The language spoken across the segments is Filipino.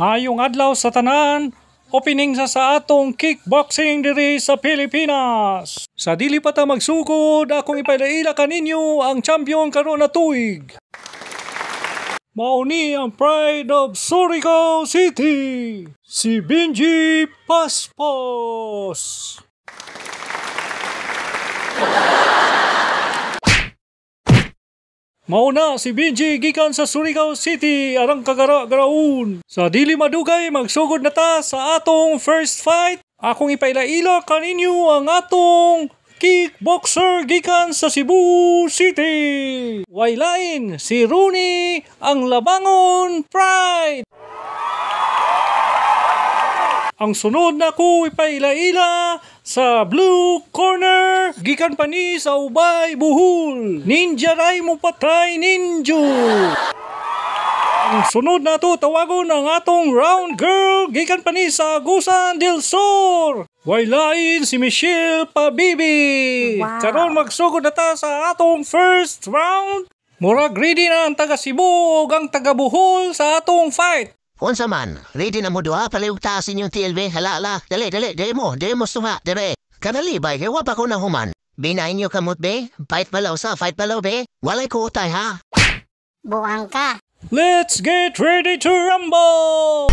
Mayong adlaw sa tanan, opening sa sa atong kickboxing diri sa Pilipinas. Sa dili pa ta magsugod, akong ipadaila kaninyo ang champion karon na tuig. Mauni ang pride of Surigao City, si Benji Paspos. Mauna si Benji gikan sa Surigao City arang kagara garaon. Sa dili madugay magsugod na ta sa atong first fight. Akong ipailaila kaninyo ang atong kickboxer gikan sa Cebu City. Wailain si Rooney ang labangon pride. Ang sunod na ko ipaila sa blue corner. Gikan pa ni sa ubay buhol. Ninja Rai mo patay ninjo. Ang sunod na to tawagon ang atong round girl. Gikan pa ni sa Gusan del Sur. Wailain si Michelle Pabibi. Wow. Karon magsugod na ta sa atong first round. Murag greedy na ang taga Cebu ang taga Bohol sa atong fight. Unsa man, ready na mo duha, paliwtasin yung TLB, hala, hala, dali, dali, dali mo, dali mo suha, dali. Kanalibay, kay pa ko na human. Binayin nyo kamot, be, fight palaw sa, fight palaw, be, walay ko utay, ha? Buang ka. Let's get ready to rumble!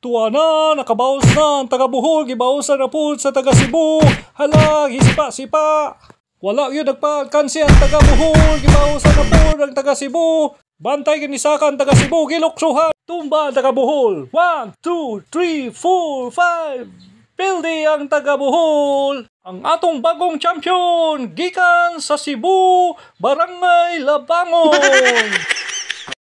Tuwa na, nakabaos na ang taga-buhol, gibaosan na po sa taga-Cebu. Hala, hisipa-sipa! Wala yun nagpaalkansi ang taga Bohol, gibaho sa Napor ang taga Cebu. Bantay ginisakan taga Cebu, giluksuhan. Tumba ang taga Bohol. 1, 2, 3, 4, 5. Pildi ang taga Bohol. Ang atong bagong champion, gikan sa Cebu, Barangay Labangon.